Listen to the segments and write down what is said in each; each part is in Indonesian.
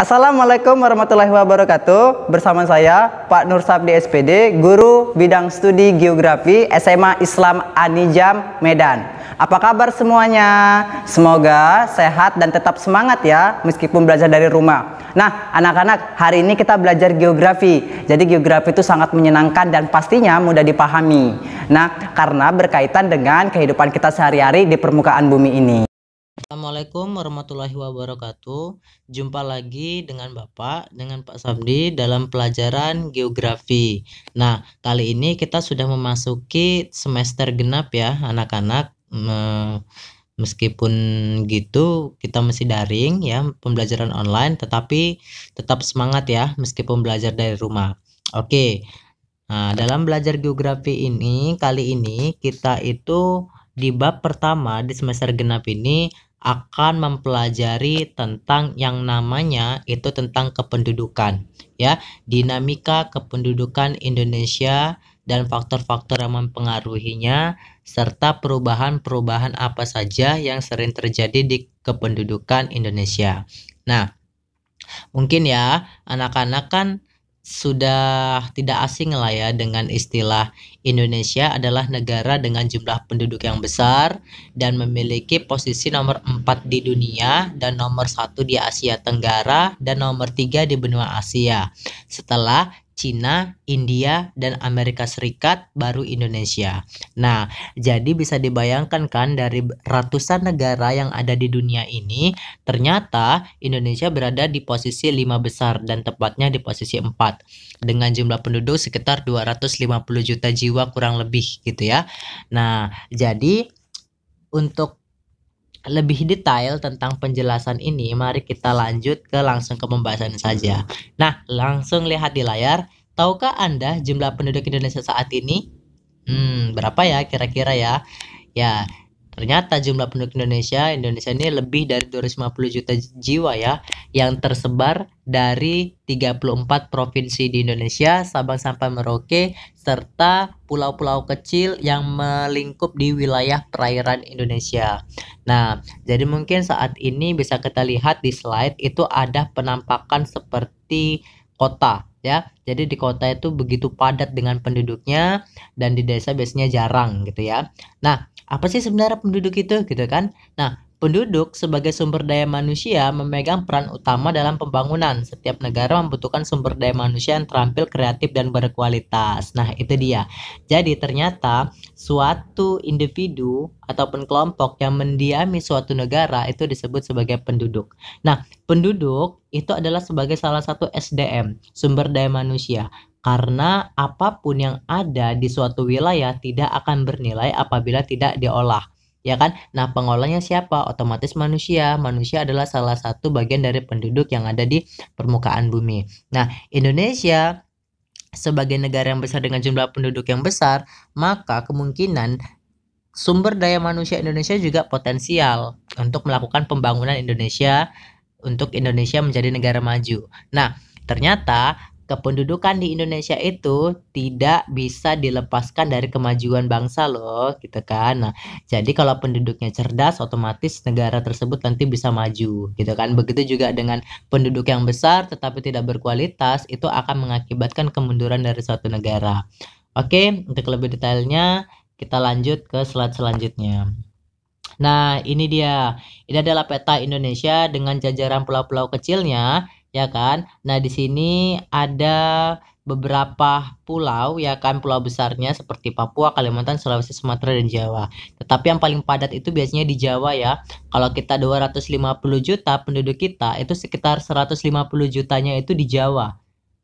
Assalamualaikum warahmatullahi wabarakatuh. Bersama saya Pak Nur Sabdi SPD, guru bidang studi geografi SMA Islam Anijam Medan. Apa kabar semuanya? Semoga sehat dan tetap semangat ya meskipun belajar dari rumah. Nah, anak-anak, hari ini kita belajar geografi. Jadi geografi itu sangat menyenangkan dan pastinya mudah dipahami. Nah, karena berkaitan dengan kehidupan kita sehari-hari di permukaan bumi ini. Assalamualaikum warahmatullahi wabarakatuh. Jumpa lagi dengan Bapak, dengan Pak Sabdi hmm. dalam pelajaran geografi. Nah, kali ini kita sudah memasuki semester genap ya, anak-anak. Meskipun gitu, kita masih daring ya, pembelajaran online, tetapi tetap semangat ya, meskipun belajar dari rumah. Oke, nah, dalam belajar geografi ini, kali ini kita itu di bab pertama di semester genap ini akan mempelajari tentang yang namanya itu tentang kependudukan ya dinamika kependudukan Indonesia dan faktor-faktor yang mempengaruhinya serta perubahan-perubahan apa saja yang sering terjadi di kependudukan Indonesia. Nah, mungkin ya anak-anak kan sudah tidak asing lah ya dengan istilah Indonesia adalah negara dengan jumlah penduduk yang besar dan memiliki posisi nomor 4 di dunia dan nomor satu di Asia Tenggara dan nomor 3 di benua Asia setelah Cina, India, dan Amerika Serikat, baru Indonesia. Nah, jadi bisa dibayangkan kan dari ratusan negara yang ada di dunia ini, ternyata Indonesia berada di posisi lima besar dan tepatnya di posisi empat dengan jumlah penduduk sekitar 250 juta jiwa kurang lebih gitu ya. Nah, jadi untuk lebih detail tentang penjelasan ini, mari kita lanjut ke langsung ke pembahasan saja. Hmm. Nah, langsung lihat di layar. Tahukah Anda jumlah penduduk Indonesia saat ini? Hmm, berapa ya kira-kira ya? Ya, Ternyata jumlah penduduk Indonesia, Indonesia ini lebih dari 250 juta jiwa ya, yang tersebar dari 34 provinsi di Indonesia, Sabang sampai Merauke, serta pulau-pulau kecil yang melingkup di wilayah perairan Indonesia. Nah, jadi mungkin saat ini bisa kita lihat di slide itu ada penampakan seperti kota ya. Jadi di kota itu begitu padat dengan penduduknya dan di desa biasanya jarang gitu ya. Nah, apa sih sebenarnya penduduk itu gitu kan nah Penduduk sebagai sumber daya manusia memegang peran utama dalam pembangunan. Setiap negara membutuhkan sumber daya manusia yang terampil, kreatif, dan berkualitas. Nah, itu dia. Jadi, ternyata suatu individu ataupun kelompok yang mendiami suatu negara itu disebut sebagai penduduk. Nah, penduduk itu adalah sebagai salah satu SDM, sumber daya manusia karena apapun yang ada di suatu wilayah tidak akan bernilai apabila tidak diolah ya kan? Nah, pengolahnya siapa? Otomatis manusia. Manusia adalah salah satu bagian dari penduduk yang ada di permukaan bumi. Nah, Indonesia sebagai negara yang besar dengan jumlah penduduk yang besar, maka kemungkinan sumber daya manusia Indonesia juga potensial untuk melakukan pembangunan Indonesia untuk Indonesia menjadi negara maju. Nah, ternyata kependudukan di Indonesia itu tidak bisa dilepaskan dari kemajuan bangsa loh gitu kan nah jadi kalau penduduknya cerdas otomatis negara tersebut nanti bisa maju gitu kan begitu juga dengan penduduk yang besar tetapi tidak berkualitas itu akan mengakibatkan kemunduran dari suatu negara oke untuk lebih detailnya kita lanjut ke slide selanjutnya Nah, ini dia. Ini adalah peta Indonesia dengan jajaran pulau-pulau kecilnya ya kan? Nah, di sini ada beberapa pulau ya kan pulau besarnya seperti Papua, Kalimantan, Sulawesi, Sumatera dan Jawa. Tetapi yang paling padat itu biasanya di Jawa ya. Kalau kita 250 juta penduduk kita itu sekitar 150 jutanya itu di Jawa.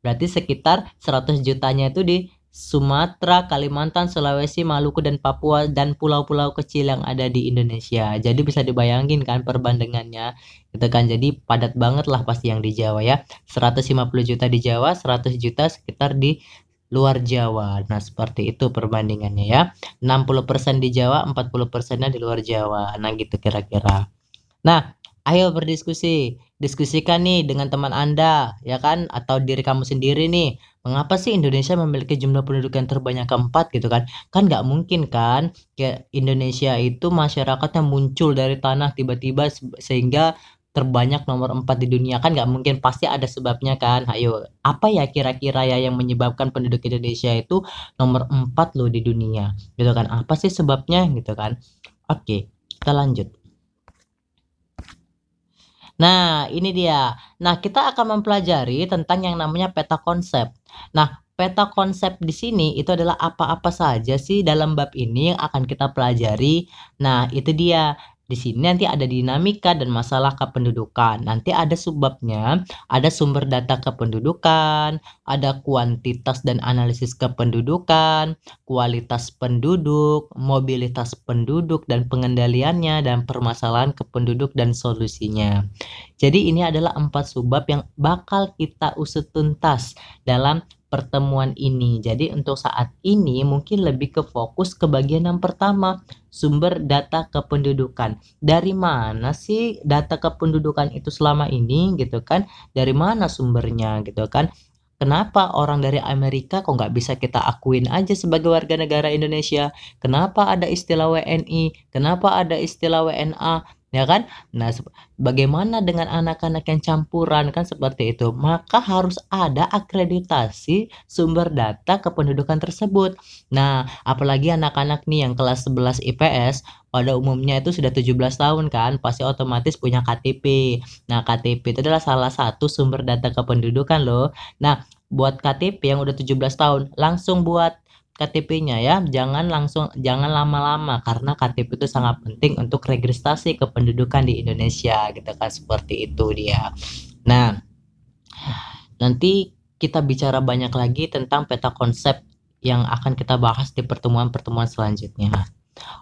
Berarti sekitar 100 jutanya itu di Sumatera, Kalimantan, Sulawesi, Maluku dan Papua dan pulau-pulau kecil yang ada di Indonesia. Jadi bisa dibayangin kan perbandingannya gitu kan. Jadi padat banget lah pasti yang di Jawa ya. 150 juta di Jawa, 100 juta sekitar di luar Jawa. Nah, seperti itu perbandingannya ya. 60% di Jawa, 40%-nya di luar Jawa. Nah, gitu kira-kira. Nah, ayo berdiskusi. Diskusikan nih dengan teman Anda, ya kan? Atau diri kamu sendiri nih. Mengapa sih Indonesia memiliki jumlah penduduk yang terbanyak keempat gitu kan? Kan nggak mungkin kan? kayak Indonesia itu masyarakatnya muncul dari tanah tiba-tiba sehingga terbanyak nomor empat di dunia kan nggak mungkin pasti ada sebabnya kan ayo apa ya kira-kira ya yang menyebabkan penduduk Indonesia itu nomor empat loh di dunia gitu kan apa sih sebabnya gitu kan oke kita lanjut Nah, ini dia. Nah, kita akan mempelajari tentang yang namanya peta konsep. Nah, peta konsep di sini itu adalah apa-apa saja sih dalam bab ini yang akan kita pelajari. Nah, itu dia. Di sini nanti ada dinamika dan masalah kependudukan. Nanti ada sebabnya ada sumber data kependudukan, ada kuantitas dan analisis kependudukan, kualitas penduduk, mobilitas penduduk dan pengendaliannya dan permasalahan kependuduk dan solusinya. Jadi ini adalah empat sebab yang bakal kita usut tuntas dalam pertemuan ini. Jadi untuk saat ini mungkin lebih ke fokus ke bagian yang pertama, sumber data kependudukan. Dari mana sih data kependudukan itu selama ini gitu kan? Dari mana sumbernya gitu kan? Kenapa orang dari Amerika kok nggak bisa kita akuin aja sebagai warga negara Indonesia? Kenapa ada istilah WNI? Kenapa ada istilah WNA? ya kan? Nah, bagaimana dengan anak-anak yang campuran kan seperti itu? Maka harus ada akreditasi sumber data kependudukan tersebut. Nah, apalagi anak-anak nih yang kelas 11 IPS pada umumnya itu sudah 17 tahun kan pasti otomatis punya KTP. Nah, KTP itu adalah salah satu sumber data kependudukan loh. Nah, buat KTP yang udah 17 tahun langsung buat KTP-nya ya. Jangan langsung jangan lama-lama karena KTP itu sangat penting untuk registrasi kependudukan di Indonesia gitu kan seperti itu dia. Nah, nanti kita bicara banyak lagi tentang peta konsep yang akan kita bahas di pertemuan-pertemuan selanjutnya.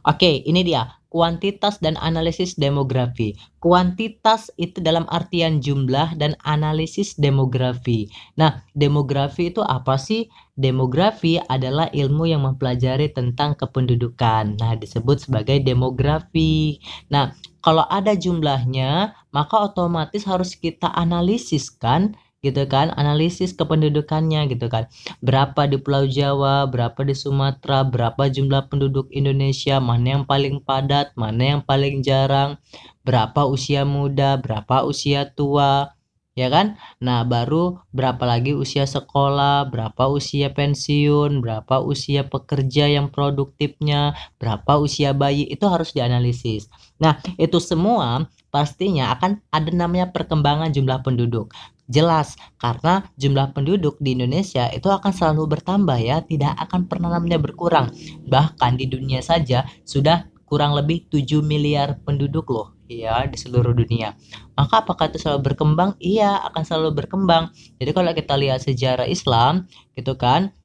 Oke, ini dia kuantitas dan analisis demografi. Kuantitas itu dalam artian jumlah dan analisis demografi. Nah, demografi itu apa sih? Demografi adalah ilmu yang mempelajari tentang kependudukan. Nah, disebut sebagai demografi. Nah, kalau ada jumlahnya, maka otomatis harus kita analisiskan gitu kan analisis kependudukannya gitu kan berapa di Pulau Jawa berapa di Sumatera berapa jumlah penduduk Indonesia mana yang paling padat mana yang paling jarang berapa usia muda berapa usia tua ya kan nah baru berapa lagi usia sekolah berapa usia pensiun berapa usia pekerja yang produktifnya berapa usia bayi itu harus dianalisis nah itu semua pastinya akan ada namanya perkembangan jumlah penduduk. Jelas, karena jumlah penduduk di Indonesia itu akan selalu bertambah ya, tidak akan pernah namanya berkurang. Bahkan di dunia saja sudah kurang lebih 7 miliar penduduk loh ya di seluruh dunia. Maka apakah itu selalu berkembang? Iya, akan selalu berkembang. Jadi kalau kita lihat sejarah Islam gitu kan,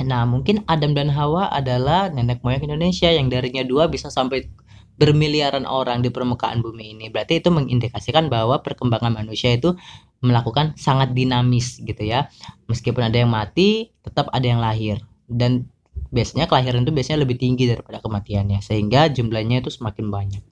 nah mungkin Adam dan Hawa adalah nenek moyang Indonesia yang darinya dua bisa sampai bermiliaran orang di permukaan bumi ini. Berarti itu mengindikasikan bahwa perkembangan manusia itu melakukan sangat dinamis gitu ya. Meskipun ada yang mati, tetap ada yang lahir dan biasanya kelahiran itu biasanya lebih tinggi daripada kematiannya sehingga jumlahnya itu semakin banyak.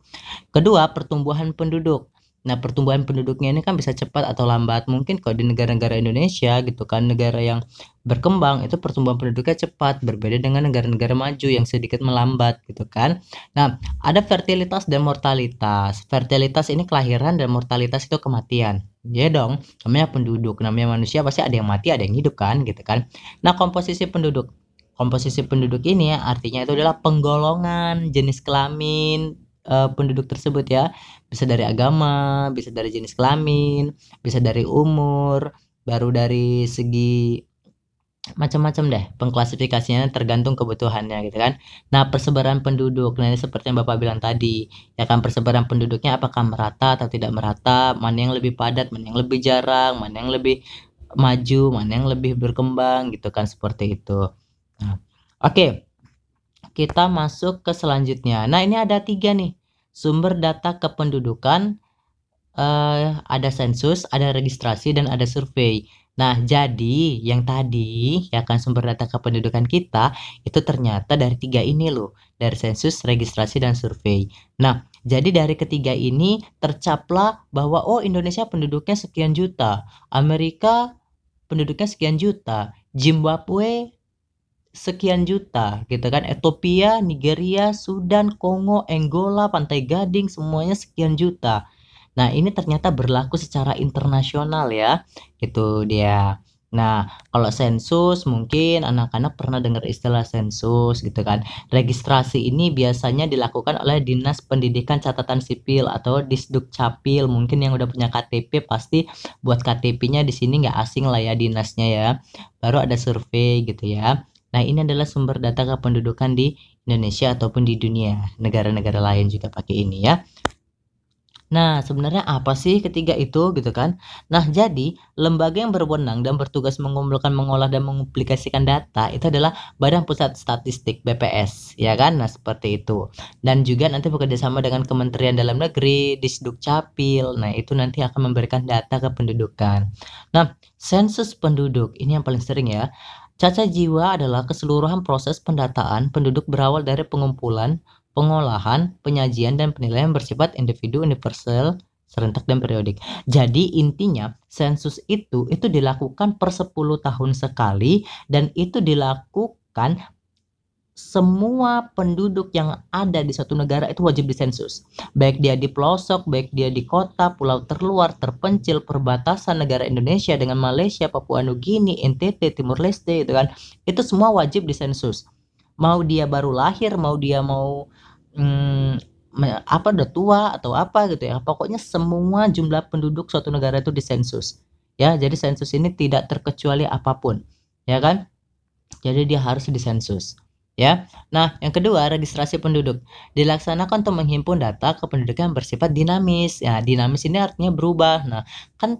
Kedua, pertumbuhan penduduk. Nah, pertumbuhan penduduknya ini kan bisa cepat atau lambat. Mungkin kalau di negara-negara Indonesia gitu kan, negara yang berkembang itu pertumbuhan penduduknya cepat, berbeda dengan negara-negara maju yang sedikit melambat gitu kan. Nah, ada fertilitas dan mortalitas. Fertilitas ini kelahiran dan mortalitas itu kematian. Ya dong, namanya penduduk, namanya manusia pasti ada yang mati, ada yang hidup kan gitu kan. Nah, komposisi penduduk komposisi penduduk ini artinya itu adalah penggolongan jenis kelamin uh, penduduk tersebut ya bisa dari agama bisa dari jenis kelamin bisa dari umur baru dari segi macam-macam deh pengklasifikasinya tergantung kebutuhannya gitu kan nah persebaran penduduk nah ini seperti yang bapak bilang tadi ya kan persebaran penduduknya apakah merata atau tidak merata mana yang lebih padat mana yang lebih jarang mana yang lebih maju mana yang lebih berkembang gitu kan seperti itu nah, oke okay kita masuk ke selanjutnya. Nah, ini ada tiga nih. Sumber data kependudukan, eh, ada sensus, ada registrasi, dan ada survei. Nah, jadi yang tadi ya kan sumber data kependudukan kita itu ternyata dari tiga ini loh, dari sensus, registrasi dan survei. Nah, jadi dari ketiga ini tercaplah bahwa oh Indonesia penduduknya sekian juta, Amerika penduduknya sekian juta, Zimbabwe sekian juta gitu kan Ethiopia, Nigeria, Sudan, Kongo, Angola, Pantai Gading semuanya sekian juta. Nah, ini ternyata berlaku secara internasional ya. Gitu dia. Nah, kalau sensus mungkin anak-anak pernah dengar istilah sensus gitu kan. Registrasi ini biasanya dilakukan oleh Dinas Pendidikan Catatan Sipil atau Disduk Capil. Mungkin yang udah punya KTP pasti buat KTP-nya di sini nggak asing lah ya dinasnya ya. Baru ada survei gitu ya. Nah, ini adalah sumber data kependudukan di Indonesia ataupun di dunia. Negara-negara lain juga pakai ini ya. Nah, sebenarnya apa sih ketiga itu gitu kan? Nah, jadi lembaga yang berwenang dan bertugas mengumpulkan, mengolah dan mengaplikasikan data itu adalah Badan Pusat Statistik BPS, ya kan? Nah, seperti itu. Dan juga nanti bekerja sama dengan Kementerian Dalam Negeri, Disdukcapil. Nah, itu nanti akan memberikan data kependudukan. Nah, sensus penduduk ini yang paling sering ya. Cacat jiwa adalah keseluruhan proses pendataan penduduk berawal dari pengumpulan, pengolahan, penyajian, dan penilaian bersifat individu universal, serentak, dan periodik. Jadi intinya sensus itu itu dilakukan per 10 tahun sekali dan itu dilakukan semua penduduk yang ada di suatu negara itu wajib disensus. Baik dia di pelosok, baik dia di kota, pulau terluar, terpencil, perbatasan negara Indonesia dengan Malaysia, Papua Nugini, NTT, Timur Leste itu kan. Itu semua wajib disensus. Mau dia baru lahir, mau dia mau hmm, apa udah tua atau apa gitu ya. Pokoknya semua jumlah penduduk suatu negara itu disensus. Ya, jadi sensus ini tidak terkecuali apapun. Ya kan? Jadi dia harus disensus ya. Nah, yang kedua, registrasi penduduk. Dilaksanakan untuk menghimpun data kependudukan bersifat dinamis. Ya, dinamis ini artinya berubah. Nah, kan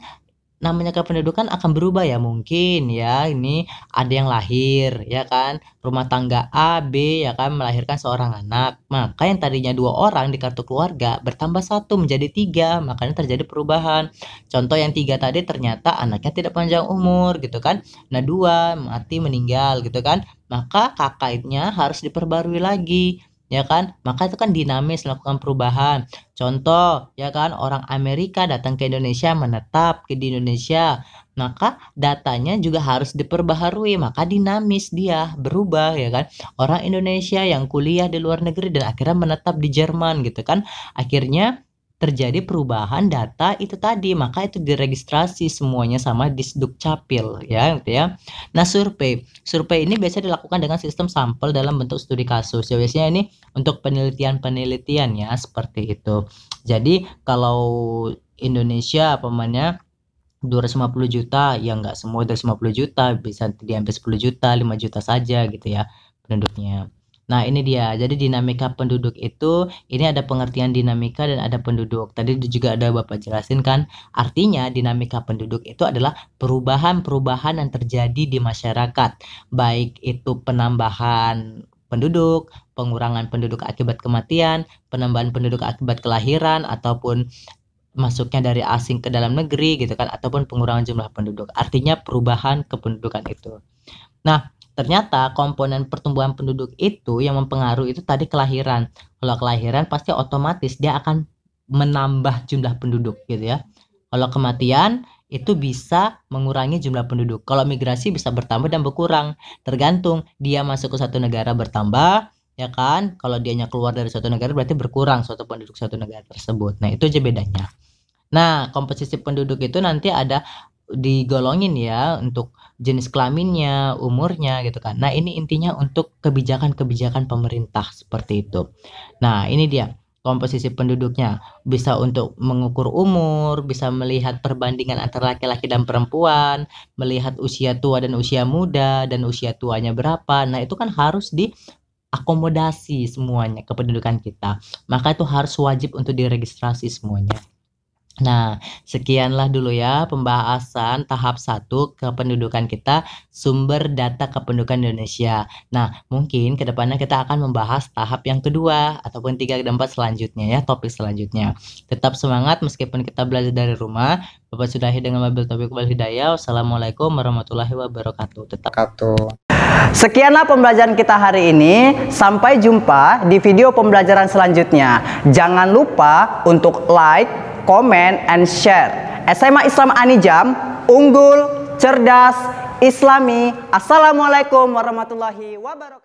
namanya kependudukan akan berubah ya mungkin ya ini ada yang lahir ya kan rumah tangga A B ya kan melahirkan seorang anak maka yang tadinya dua orang di kartu keluarga bertambah satu menjadi tiga makanya terjadi perubahan contoh yang tiga tadi ternyata anaknya tidak panjang umur gitu kan nah dua mati meninggal gitu kan maka kakaknya harus diperbarui lagi ya kan? Maka itu kan dinamis melakukan perubahan. Contoh, ya kan, orang Amerika datang ke Indonesia menetap ke di Indonesia, maka datanya juga harus diperbaharui, maka dinamis dia berubah ya kan. Orang Indonesia yang kuliah di luar negeri dan akhirnya menetap di Jerman gitu kan, akhirnya terjadi perubahan data itu tadi maka itu diregistrasi semuanya sama di dukcapil ya gitu ya. Nah, survei. Survei ini biasa dilakukan dengan sistem sampel dalam bentuk studi kasus. Ya, biasanya ini untuk penelitian-penelitian ya seperti itu. Jadi kalau Indonesia apa namanya 250 juta ya nggak semua 250 juta bisa diambil 10 juta 5 juta saja gitu ya penduduknya. Nah, ini dia. Jadi dinamika penduduk itu ini ada pengertian dinamika dan ada penduduk. Tadi juga ada Bapak jelasin kan. Artinya dinamika penduduk itu adalah perubahan-perubahan yang terjadi di masyarakat, baik itu penambahan penduduk, pengurangan penduduk akibat kematian, penambahan penduduk akibat kelahiran ataupun masuknya dari asing ke dalam negeri gitu kan ataupun pengurangan jumlah penduduk. Artinya perubahan kependudukan itu. Nah, Ternyata komponen pertumbuhan penduduk itu yang mempengaruhi itu tadi kelahiran. Kalau kelahiran pasti otomatis dia akan menambah jumlah penduduk gitu ya. Kalau kematian itu bisa mengurangi jumlah penduduk. Kalau migrasi bisa bertambah dan berkurang, tergantung dia masuk ke satu negara bertambah ya kan. Kalau dianya keluar dari satu negara berarti berkurang suatu penduduk satu negara tersebut. Nah, itu aja bedanya. Nah, komposisi penduduk itu nanti ada digolongin ya untuk jenis kelaminnya, umurnya gitu kan. Nah, ini intinya untuk kebijakan-kebijakan pemerintah seperti itu. Nah, ini dia komposisi penduduknya. Bisa untuk mengukur umur, bisa melihat perbandingan antara laki-laki dan perempuan, melihat usia tua dan usia muda dan usia tuanya berapa. Nah, itu kan harus di akomodasi semuanya kependudukan kita. Maka itu harus wajib untuk diregistrasi semuanya. Nah, sekianlah dulu ya pembahasan tahap 1 kependudukan kita sumber data kependudukan Indonesia. Nah, mungkin kedepannya kita akan membahas tahap yang kedua ataupun tiga, dan empat selanjutnya ya, topik selanjutnya. Tetap semangat meskipun kita belajar dari rumah. Bapak sudahi dengan mobil topik wal hidayah. Wassalamualaikum warahmatullahi wabarakatuh. Tetap kato. Sekianlah pembelajaran kita hari ini. Sampai jumpa di video pembelajaran selanjutnya. Jangan lupa untuk like, comment, and share. SMA Islam Anijam, unggul, cerdas, islami. Assalamualaikum warahmatullahi wabarakatuh.